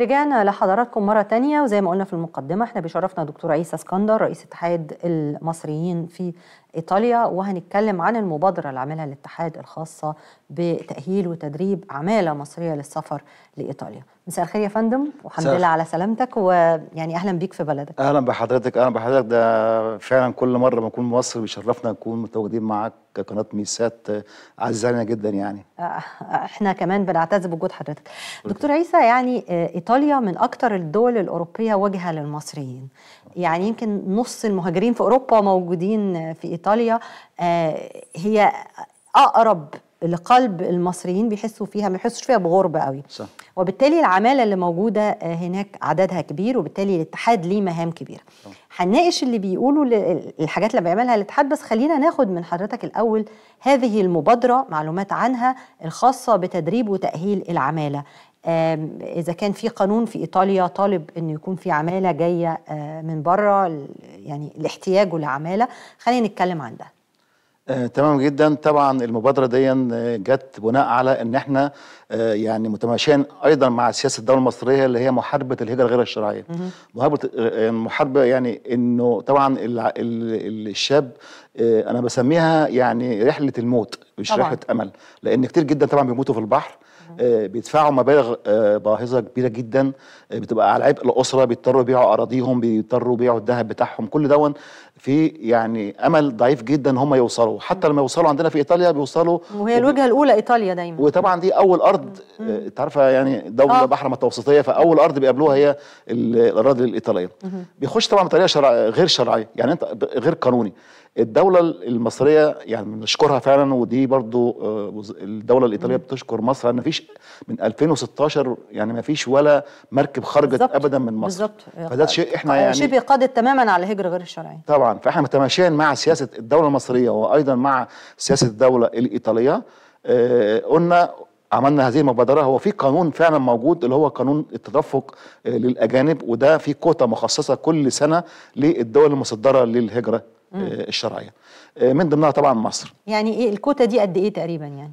رجعنا لحضراتكم مرة تانية وزي ما قلنا في المقدمة احنا بيشرفنا دكتور عيسى اسكندر رئيس اتحاد المصريين في إيطاليا وهنتكلم عن المبادرة اللي عاملها الاتحاد الخاصة بتأهيل وتدريب عمالة مصرية للسفر لإيطاليا مساء الخير يا فندم والحمد لله على سلامتك ويعني اهلا بيك في بلدك اهلا بحضرتك اهلا بحضرتك ده فعلا كل مره بكون مصر بيشرفنا نكون متواجدين معاك كقناه ميسات عزيزة علينا جدا يعني آه، احنا كمان بنعتز بوجود حضرتك دكتور عيسى يعني آه، ايطاليا من اكتر الدول الاوروبيه وجهه للمصريين يعني يمكن نص المهاجرين في اوروبا موجودين في ايطاليا ايطاليا آه، هي اقرب لقلب المصريين بيحسوا فيها ما بيحسوش فيها بغربه قوي صح. وبالتالي العماله اللي موجوده آه، هناك عددها كبير وبالتالي الاتحاد ليه مهام كبيره هنناقش اللي بيقولوا الحاجات اللي بيعملها الاتحاد بس خلينا ناخد من حضرتك الاول هذه المبادره معلومات عنها الخاصه بتدريب وتاهيل العماله اذا كان في قانون في ايطاليا طالب انه يكون في عماله جايه آه، من بره يعني لاحتياجه لعماله خلينا نتكلم عن ده آه، تمام جدا طبعا المبادره دي آه، جت بناء على ان احنا آه يعني متماشيين ايضا مع سياسه الدوله المصريه اللي هي محاربه الهجره غير الشرعيه محاربه آه، محاربه يعني انه طبعا الـ الـ الشاب آه انا بسميها يعني رحله الموت مش طبعا. رحله امل لان كتير جدا طبعا بيموتوا في البحر آه، بيدفعوا مبالغ آه، باهظه كبيره جدا آه، بتبقى على عبء الاسره بيضطروا يبيعوا اراضيهم بيضطروا يبيعوا الذهب بتاعهم كل دون في يعني امل ضعيف جدا هم يوصلوا حتى لما يوصلوا عندنا في ايطاليا بيوصلوا وهي الوجهه الاولى ايطاليا دايما وطبعا دي اول ارض انت آه، عارفه يعني دوله آه. بحر متوسطيه فاول ارض بيقابلوها هي الاراضي الايطاليه بيخش طبعا بطريقه شرع غير شرعيه يعني انت غير قانوني الدوله المصريه يعني بنشكرها فعلا ودي برضو آه، الدوله الايطاليه بتشكر مصر ان فيش من 2016 يعني ما فيش ولا مركب خرجت بالزبط. ابدا من مصر بالظبط فده شيء احنا يعني شبه قادت تماما على الهجره غير الشرعيه طبعا طبعا فاحنا متماشيين مع سياسه الدوله المصريه وايضا مع سياسه الدوله الايطاليه آه، قلنا عملنا هذه المبادره هو في قانون فعلا موجود اللي هو قانون التدفق آه، للاجانب وده في كوتا مخصصه كل سنه للدول المصدره للهجره آه، الشرعيه من ضمنها طبعا مصر يعني ايه الكوتا دي قد ايه تقريبا يعني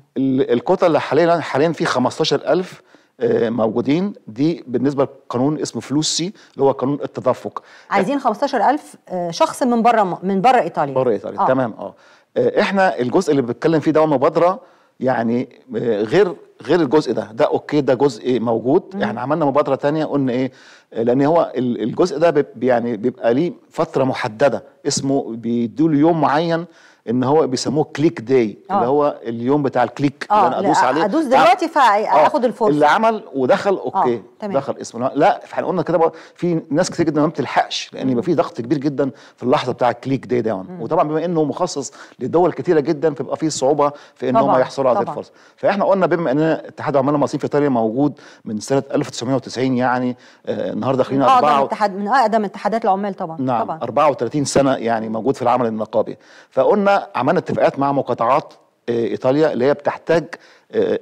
الكوتا اللي حاليا حاليا في 15000 آه، موجودين دي بالنسبه لقانون اسمه فلوس سي اللي هو قانون التدفق عايزين 15000 آه، شخص من بره من بره ايطاليا بره ايطاليا آه. تمام آه. اه احنا الجزء اللي بنتكلم فيه ده مبادره يعني غير غير الجزء ده ده اوكي ده جزء موجود مم. احنا يعني عملنا مبادره تانية قلنا ايه لان هو الجزء ده يعني بيبقى ليه فتره محدده اسمه بيدوا له يوم معين ان هو بيسموه كليك داي اللي آه. هو اليوم بتاع الكليك آه، اللي انا ادوس عليه ادوس دلوقتي فاخد آه. الفرصه اللي عمل ودخل اوكي تمام. دخل اسمه لا احنا قلنا كده في ناس كتير جدا ما بتلحقش لان يبقى في ضغط كبير جدا في اللحظه بتاع الكليك داي داون وطبعا بما انه مخصص لدول كتيره جدا فيبقى في صعوبه في ان هم يحصلوا على هذه الفرصه فاحنا قلنا بما اننا اتحاد عمال المصريين في ايطاليا موجود من سنه 1990 يعني آه النهارده داخلين اربعه من اتحاد من اقدم اتحادات العمال طبعا نعم طبعا 34 سنه يعني موجود في العمل النقابي فقلنا عملنا اتفاقات مع مقاطعات آه، ايطاليا اللي هي بتحتاج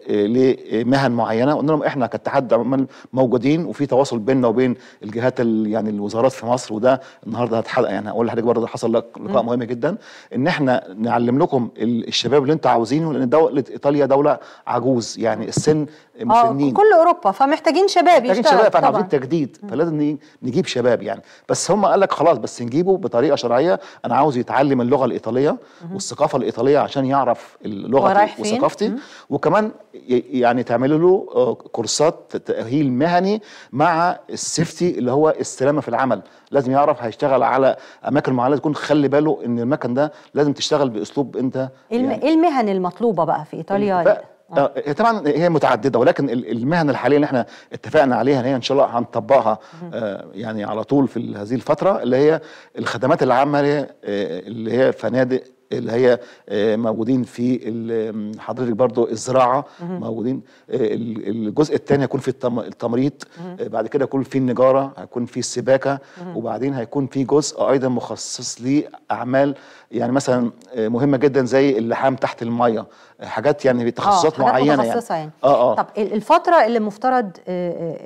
لمهن معينه قلنا لهم احنا كاتحاد عمال موجودين وفي تواصل بيننا وبين الجهات يعني الوزارات في مصر وده النهارده هتحلق يعني هقول لحضرتك برضه حصل لقاء مهم جدا ان احنا نعلم لكم الشباب اللي انتوا عاوزينه لان دوله ايطاليا دوله عجوز يعني السن آه، مسنين كل اوروبا فمحتاجين شباب محتاجين شباب فاحنا عاوزين تجديد فلازم نجيب شباب يعني بس هم قال لك خلاص بس نجيبه بطريقه شرعيه انا عاوز يتعلم اللغه الايطاليه والثقافه الايطاليه عشان يعرف اللغه وثقافتي وكمان يعني تعمل له آه، كورسات تاهيل مهني مع السيفتي اللي هو السلامه في العمل لازم يعرف هيشتغل على اماكن معينه تكون خلي باله ان المكان ده لازم تشتغل باسلوب انت ايه يعني إيه المهن المطلوبه بقى في ايطاليا إيه؟ آه. طبعا هي متعدده ولكن المهن الحاليه اللي احنا اتفقنا عليها ان هي ان شاء الله هنطبقها آه يعني على طول في هذه الفتره اللي هي الخدمات العامه آه، اللي هي فنادق اللي هي آه، موجودين في حضرتك برضو الزراعه موجودين آه، الجزء الثاني هيكون في التمريض آه، بعد كده هيكون في النجاره هيكون في السباكه وبعدين هيكون في جزء ايضا مخصص لاعمال يعني مثلا مهمه جدا زي اللحام تحت الميه حاجات يعني تخصصات معينه يعني. يعني اه اه طب الفتره اللي المفترض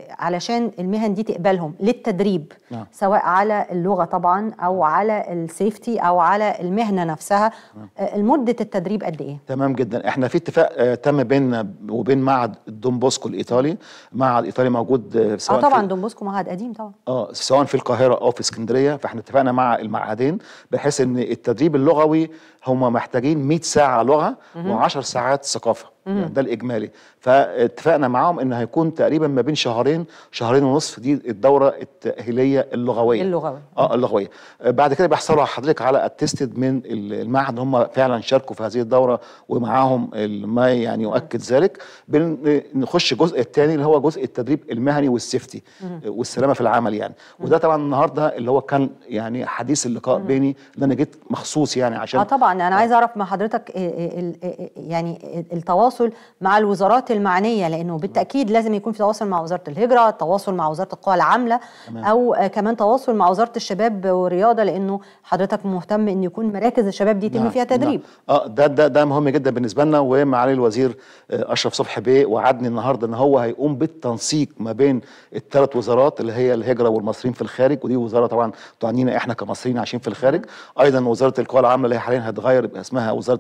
علشان المهن دي تقبلهم للتدريب آه. سواء على اللغه طبعا او نعم. على السيفتي او على المهنه نفسها آه، مده التدريب قد ايه تمام جدا احنا في اتفاق آه، تم بيننا وبين معهد دون بوسكو الايطالي معهد ايطالي موجود آه، سواء اه طبعا دون بوسكو معهد قديم طبعا اه سواء في القاهره او في اسكندريه فاحنا اتفقنا مع المعهدين بحيث ان التدريب اللغوي هم محتاجين 100 ساعه لغه و10 ساعات ثقافه يعني ده الاجمالي فاتفقنا معاهم ان هيكون تقريبا ما بين شهرين شهرين ونصف دي الدوره التاهيليه اللغويه اللغويه اه اللغويه بعد كده بيحصلوا حضرتك على اتستد من المعهد هم فعلا شاركوا في هذه الدوره ومعاهم ما يعني يؤكد ذلك بنخش الجزء الثاني اللي هو جزء التدريب المهني والسيفتي والسلامه في العمل يعني وده طبعا النهارده اللي هو كان يعني حديث اللقاء بيني اللي انا جيت مخصوص يعني عشان اه طبعا انا آه. عايز اعرف مع حضرتك إيه، إيه، إيه، يعني التواصل التواصل مع الوزارات المعنيه لانه بالتاكيد لازم يكون في تواصل مع وزاره الهجره، تواصل مع وزاره القوى العامله تمام. او كمان تواصل مع وزاره الشباب والرياضه لانه حضرتك مهتم ان يكون مراكز الشباب دي يتم نعم، فيها نعم. تدريب. اه ده ده ده مهم جدا بالنسبه لنا ومعالي الوزير آه، اشرف صبحي بيه وعدني النهارده ان هو هيقوم بالتنسيق ما بين الثلاث وزارات اللي هي الهجره والمصريين في الخارج ودي وزاره طبعا تعنينا احنا كمصريين عايشين في الخارج، ايضا وزاره القوى العامله اللي هي حاليا هتغير يبقى اسمها وزاره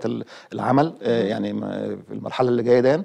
العمل آه، يعني في المرحله المرحله اللي جايه دي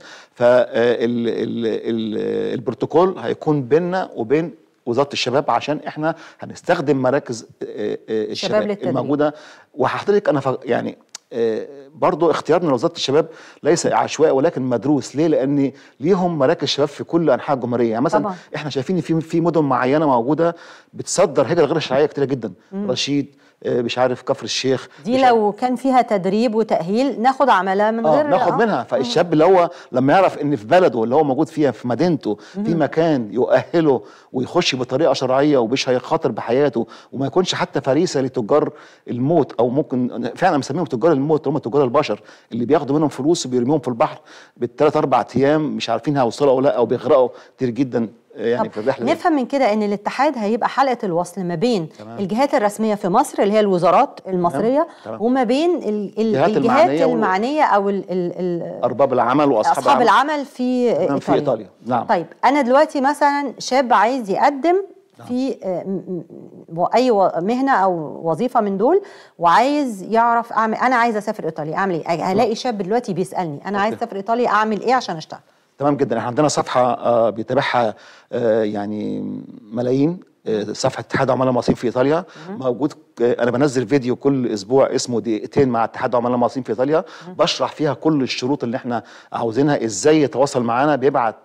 فالبروتوكول هيكون بيننا وبين وزاره الشباب عشان احنا هنستخدم مراكز آه، آه، الشباب الموجوده وهحضرتك انا يعني آه، برضو اختيارنا لوزاره الشباب ليس عشوائي ولكن مدروس ليه لان ليهم مراكز شباب في كل انحاء الجمهوريه يعني مثلا طبعا. احنا شايفين في في مدن معينه موجوده بتصدر هجره غير شرعيه كتيره جدا مم. رشيد آه، مش عارف كفر الشيخ دي لو كان فيها تدريب وتاهيل ناخد عملها من آه، غير آه ناخد منها آه. فالشاب اللي هو لما يعرف ان في بلده اللي هو موجود فيها في مدينته في مكان يؤهله ويخش بطريقه شرعيه ومش هيخاطر بحياته وما يكونش حتى فريسه لتجار الموت او ممكن فعلا مسميهم تجار الموت هم تجار البشر اللي بياخدوا منهم فلوس وبيرميهم في البحر بالثلاث اربع ايام مش عارفين هيوصلوا او لا او بيغرقوا كتير جدا يعني نفهم من كده ان الاتحاد هيبقى حلقه الوصل ما بين تمام. الجهات الرسميه في مصر اللي هي الوزارات المصريه تمام. وما بين ال ال الجهات المعنية, المعنيه او ال ال ال ارباب العمل واصحاب أصحاب العمل, العمل في إيطاليا. في ايطاليا نعم طيب انا دلوقتي مثلا شاب عايز يقدم نعم. في آه، اي مهنه او وظيفه من دول وعايز يعرف اعمل انا عايز اسافر ايطاليا اعمل ايه هلاقي نعم. شاب دلوقتي بيسالني انا عايز اسافر ايطاليا اعمل ايه عشان اشتغل تمام جدا احنا عندنا صفحه آه، بيتابعها آه، يعني ملايين صفحه اتحاد عمال المصريين في ايطاليا موجود انا بنزل فيديو كل اسبوع اسمه دقيقتين مع اتحاد عمال المصريين في ايطاليا بشرح فيها كل الشروط اللي احنا عاوزينها ازاي يتواصل معانا بيبعت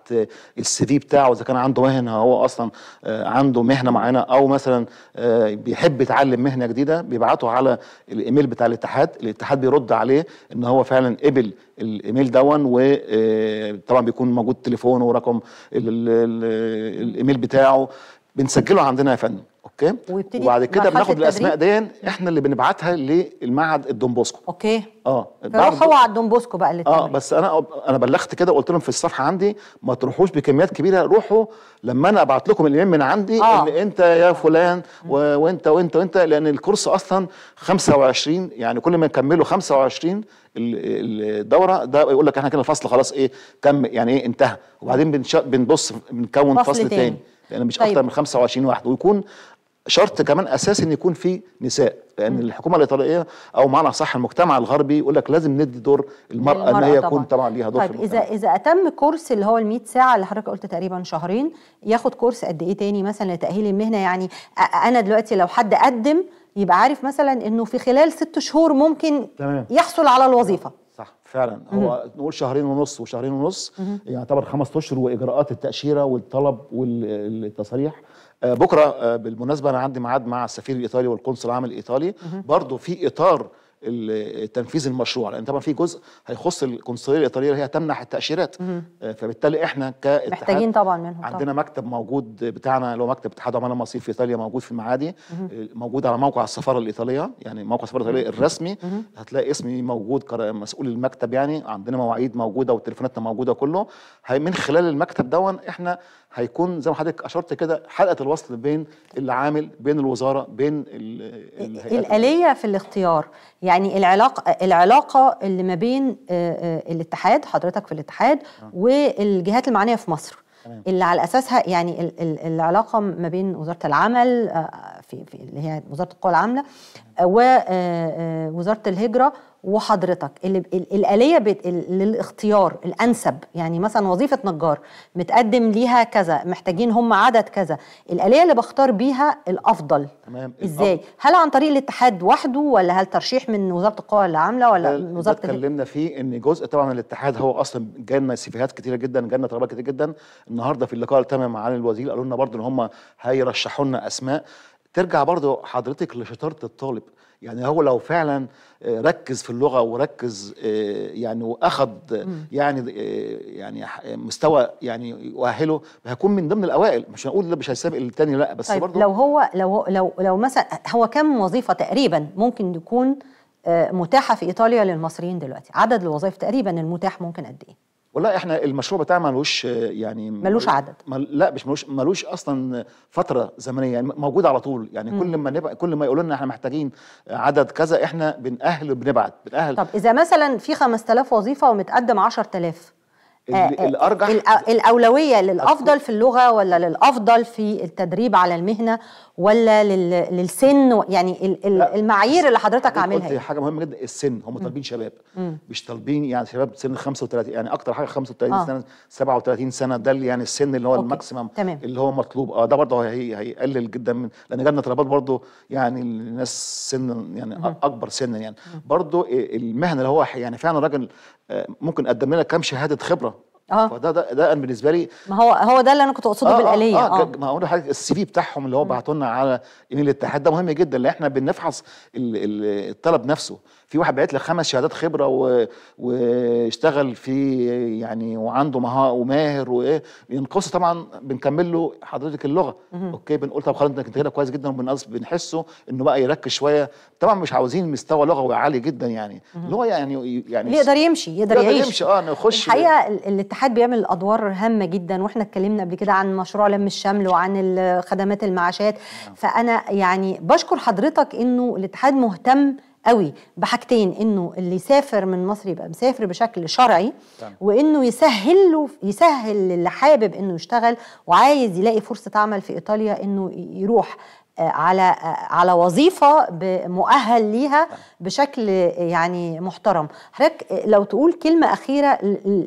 السي في بتاعه اذا كان عنده مهنه هو اصلا آه، عنده مهنه معينه او مثلا آه، بيحب يتعلم مهنه جديده بيبعته على الايميل بتاع الاتحاد الاتحاد بيرد عليه ان هو فعلا قبل الايميل دون وطبعا آه، بيكون موجود تليفونه ورقم الايميل بتاعه بنسجله عندنا يا فندم اوكي وبعد كده بناخد الاسماء دي احنا اللي بنبعتها للمعهد الدومبوسكو اوكي اه فراح هو على الدومبوسكو بقى للتمرين اه بس انا انا بلغت كده وقلت لهم في الصفحه عندي ما تروحوش بكميات كبيره روحوا لما انا ابعت لكم الايميل من عندي آه. ان انت يا فلان و... وانت وانت وانت لان الكورس اصلا 25 يعني كل ما نكمله 25 الدوره ده يقول لك احنا كده الفصل خلاص ايه كمل يعني ايه انتهى وبعدين بنش... بنبص بنكون فصل, فصل تاني, تاني. لان مش طيب. اكتر من 25 واحد ويكون شرط كمان اساسي ان يكون في نساء لان الحكومه الايطاليه او معنى صح المجتمع الغربي يقول لك لازم ندي دور المراه ان هي يكون طبعا ليها دور طيب في المجتمع. اذا اذا اتم كورس اللي هو ال 100 ساعه اللي حضرتك قلت تقريبا شهرين ياخد كورس قد ايه تاني مثلا لتاهيل المهنه يعني انا دلوقتي لو حد قدم يبقى عارف مثلا انه في خلال ست شهور ممكن تمام. يحصل على الوظيفه صح فعلا هو مم. نقول شهرين ونص وشهرين ونص مم. يعني يعتبر خمس اشهر واجراءات التاشيره والطلب والتصاريح آه، بكره آه، بالمناسبه انا عندي ميعاد مع السفير الايطالي والقنصل العام الايطالي برضه في اطار تنفيذ المشروع لان طبعا في جزء هيخص القنصليه الايطاليه اللي هي تمنح التاشيرات آه، فبالتالي احنا كاتحاد محتاجين طبعا منهم عندنا طبعا. مكتب موجود بتاعنا اللي هو مكتب اتحاد عمال المصير في ايطاليا موجود في المعادي آه، موجود على موقع السفاره الايطاليه يعني موقع السفاره الايطاليه الرسمي هتلاقي اسمي موجود مسؤول المكتب يعني عندنا مواعيد موجوده وتليفوناتنا موجوده كله من خلال المكتب دون احنا هيكون زي ما حضرتك اشرت كده حلقه الوصل بين اللي عامل بين الوزاره بين إيه، الاليه في الاختيار يعني العلاقه العلاقه اللي ما بين آه، آه، الاتحاد حضرتك في الاتحاد آه. والجهات المعنيه في مصر اللي على اساسها يعني العلاقه ما بين وزاره العمل في, في اللي هي وزاره القوى العامله ووزاره الهجره وحضرتك اللي الآلية بت... للاختيار الأنسب يعني مثلا وظيفة نجار متقدم ليها كذا محتاجين هم عدد كذا الآلية اللي بختار بيها الأفضل تمام إزاي؟ الأفضل. هل عن طريق الاتحاد وحده ولا هل ترشيح من وزارة القوى العاملة ولا من وزارة اتكلمنا فيه إن جزء طبعا الاتحاد هو أصلا جالنا سيفيهات كتيرة جدا جالنا طلبات كتير جدا النهارده في اللقاء اللي تم مع الوزير قالوا لنا برضه إن هم هيرشحوا لنا أسماء ترجع برضه حضرتك لشطارة الطالب يعني هو لو فعلا آه، ركز في اللغه وركز آه، يعني واخذ آه، يعني يعني مستوى يعني يؤهله هيكون من ضمن الاوائل مش هنقول ده مش هيسابق الثاني لا بس طيب برضه لو هو لو لو لو مثلا هو كم وظيفه تقريبا ممكن تكون متاحه في ايطاليا للمصريين دلوقتي عدد الوظائف تقريبا المتاح ممكن قد ايه والله احنا المشروع بتاعنا ملوش يعني ملوش عدد مل... لا مش ملوش ملوش اصلا فتره زمنيه يعني موجود على طول يعني مم. كل ما نبقى كل ما يقولوا لنا احنا محتاجين عدد كذا احنا بنأهل وبنبعت بنأهل طب اذا مثلا في 5000 وظيفه ومتقدم 10000 آه، آه، الارجح آه، الاولويه للافضل في اللغه ولا للافضل في التدريب على المهنه ولا للسن يعني المعايير اللي حضرتك عاملها قلت إيه؟ حاجه مهمه جدا السن هم طالبين شباب مش طالبين يعني شباب سن 35 يعني اكتر حاجه 35 آه. سنه 37 سنه ده يعني السن اللي هو الماكسيمم اللي هو مطلوب اه ده برضه هي هيقلل جدا من لان جالنا طلبات برضه يعني الناس سن يعني مم. اكبر سنا يعني برضه المهنه اللي هو يعني فعلا راجل ممكن قدم لنا كام شهاده خبره اه فده ده, ده أنا بالنسبه لي ما هو هو ده اللي انا كنت اقصده آه, آه، بالاليه اه, آه, آه. ما هقول السي في بتاعهم اللي هو بعتوا لنا على ايميل الاتحاد ده مهم جدا لان احنا بنفحص الطلب نفسه في واحد بعت لي خمس شهادات خبره و... واشتغل في يعني وعنده مها وماهر وايه بينقصه طبعا بنكمل له حضرتك اللغه اوكي بنقول طب خلاص انت كده كويس جدا وبنقص بنحسه انه بقى يركز شويه طبعا مش عاوزين مستوى لغوي عالي جدا يعني اللغه يعني يعني اللي يقدر يمشي يقدر يعيش يقدر يمشي اه نخش الحقيقه الاتحاد بيعمل ادوار هامه جدا واحنا اتكلمنا قبل كده عن مشروع لم الشمل وعن خدمات المعاشات نعم. فانا يعني بشكر حضرتك انه الاتحاد مهتم قوي بحاجتين انه اللي يسافر من مصر يبقى مسافر بشكل شرعي وانه يسهل له يسهل اللي حابب انه يشتغل وعايز يلاقي فرصه عمل في ايطاليا انه يروح آه، على آه، على وظيفه مؤهل ليها بشكل يعني محترم حضرتك آه، لو تقول كلمه اخيره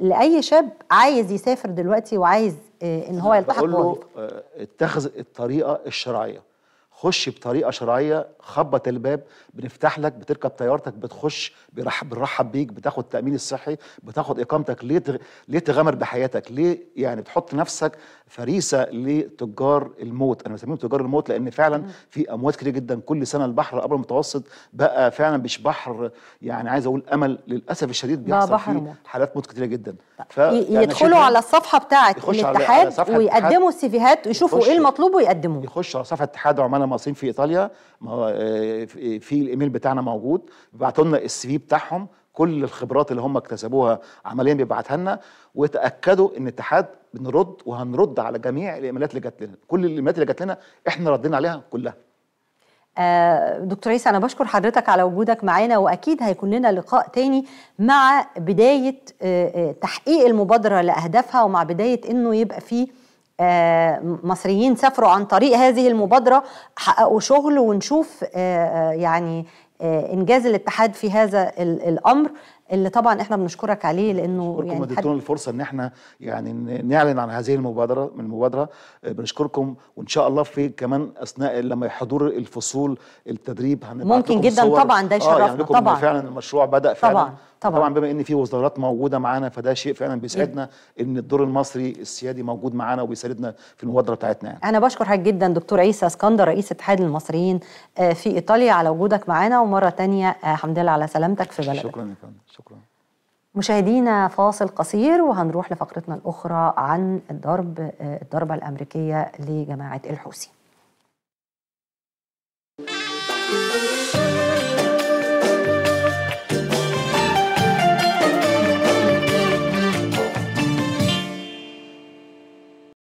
لاي شاب عايز يسافر دلوقتي وعايز ان هو يلتحق بوظيفه اتخذ الطريقه الشرعيه خش بطريقه شرعيه خبط الباب بنفتح لك بتركب طيارتك بتخش بنرحب بيك بتاخد التامين الصحي بتاخد اقامتك ليه تغ... ليه تغامر بحياتك ليه يعني بتحط نفسك فريسه لتجار الموت انا بسميهم تجار الموت لان فعلا في اموات كتير جدا كل سنه البحر الابيض المتوسط بقى فعلا مش بحر يعني عايز اقول امل للاسف الشديد بيحصل فيه موت. حالات موت كتيره جدا ف... يعني يدخلوا على الصفحه بتاعت الاتحاد ويقدموا السيفيهات ويشوفوا ايه المطلوب ويقدموه يخش على صفحه اتحاد عمال المصريين في ايطاليا آه، في الايميل بتاعنا موجود بيبعتوا لنا السي في بتاعهم كل الخبرات اللي هم اكتسبوها عمليا بيبعتها لنا وتاكدوا ان اتحاد بنرد وهنرد على جميع الايميلات اللي جات لنا كل الايميلات اللي جات لنا احنا ردينا عليها كلها آه، دكتور عيسى انا بشكر حضرتك على وجودك معانا واكيد هيكون لنا لقاء تاني مع بدايه آه، آه، تحقيق المبادره لاهدافها ومع بدايه انه يبقى فيه آه، مصريين سافروا عن طريق هذه المبادرة حققوا شغل ونشوف آه، آه، يعني آه، انجاز الاتحاد في هذا الامر اللي طبعا احنا بنشكرك عليه لانه يعني اديتونا الفرصه ان احنا يعني نعلن عن هذه المبادره من المبادره آه، بنشكركم وان شاء الله في كمان اثناء لما حضور الفصول التدريب ممكن جدا صور. طبعا ده آه، يشرفنا آه يعني طبعا فعلا المشروع بدا فعلا طبعا طبعا, طبعا بما ان في وزارات موجوده معانا فده شيء فعلا بيسعدنا ان الدور المصري السيادي موجود معانا وبيساعدنا في المبادره بتاعتنا يعني. انا بشكر حضرتك جدا دكتور عيسى اسكندر رئيس اتحاد المصريين في ايطاليا على وجودك معانا ومرة تانية آه، الحمد لله على سلامتك في بلدك شكرا يا فندم شكرا مشاهدينا فاصل قصير وهنروح لفقرتنا الأخرى عن الضرب آه، الضربة الأمريكية لجماعة الحوثي